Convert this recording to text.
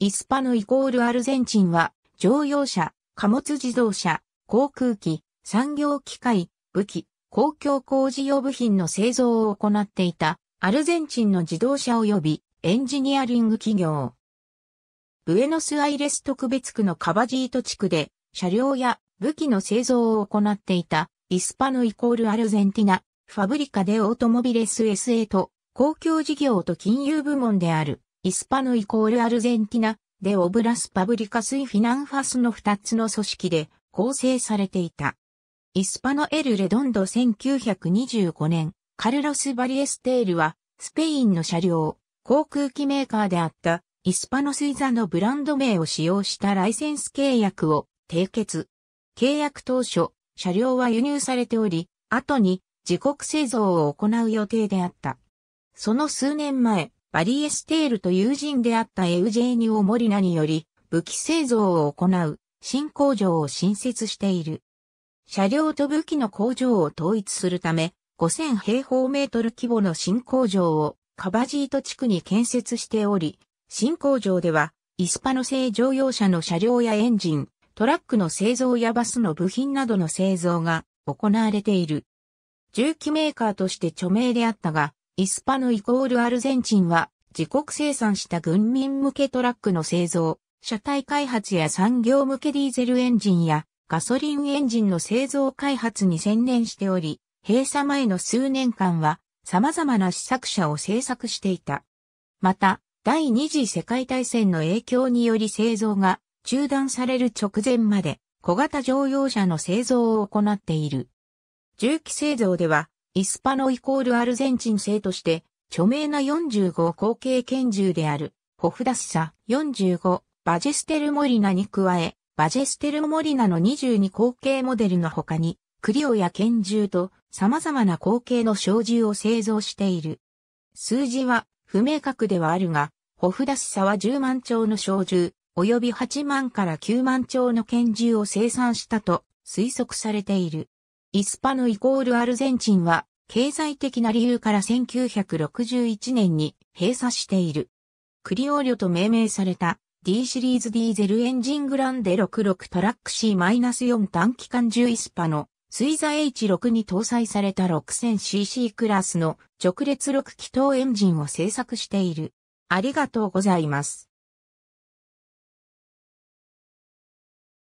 イスパノイコールアルゼンチンは、乗用車、貨物自動車、航空機、産業機械、武器、公共工事用部品の製造を行っていた、アルゼンチンの自動車及びエンジニアリング企業。ブエノスアイレス特別区のカバジート地区で、車両や武器の製造を行っていた、イスパノイコールアルゼンティナ、ファブリカでオートモビレス SA と、公共事業と金融部門である。イスパノイコールアルゼンティナ、デオブラスパブリカスイフィナンファスの2つの組織で構成されていた。イスパノエルレドンド1925年、カルロス・バリエステールは、スペインの車両、航空機メーカーであったイスパノスイザのブランド名を使用したライセンス契約を締結。契約当初、車両は輸入されており、後に自国製造を行う予定であった。その数年前、バリエステールと友人であったエウジェーニオ・モリナにより、武器製造を行う新工場を新設している。車両と武器の工場を統一するため、5000平方メートル規模の新工場をカバジート地区に建設しており、新工場では、イスパノ製乗用車の車両やエンジン、トラックの製造やバスの部品などの製造が行われている。重機メーカーとして著名であったが、イスパノイコールアルゼンチンは自国生産した軍民向けトラックの製造、車体開発や産業向けディーゼルエンジンやガソリンエンジンの製造開発に専念しており、閉鎖前の数年間は様々な試作車を製作していた。また、第二次世界大戦の影響により製造が中断される直前まで小型乗用車の製造を行っている。重機製造ではイスパノイコールアルゼンチン製として、著名な45口径拳銃である、ホフダッサ45、バジェステルモリナに加え、バジェステルモリナの22口径モデルの他に、クリオや拳銃と様々な口径の小銃を製造している。数字は不明確ではあるが、ホフダッサは10万丁の小銃、及び8万から9万丁の拳銃を生産したと推測されている。イスパヌイコールアルゼンチンは、経済的な理由から1961年に閉鎖している。クリオーリョと命名された D シリーズディーゼルエンジングランデ66トラック C-4 短期間10イスパのスイザ H6 に搭載された 6000cc クラスの直列6気筒エンジンを製作している。ありがとうございます。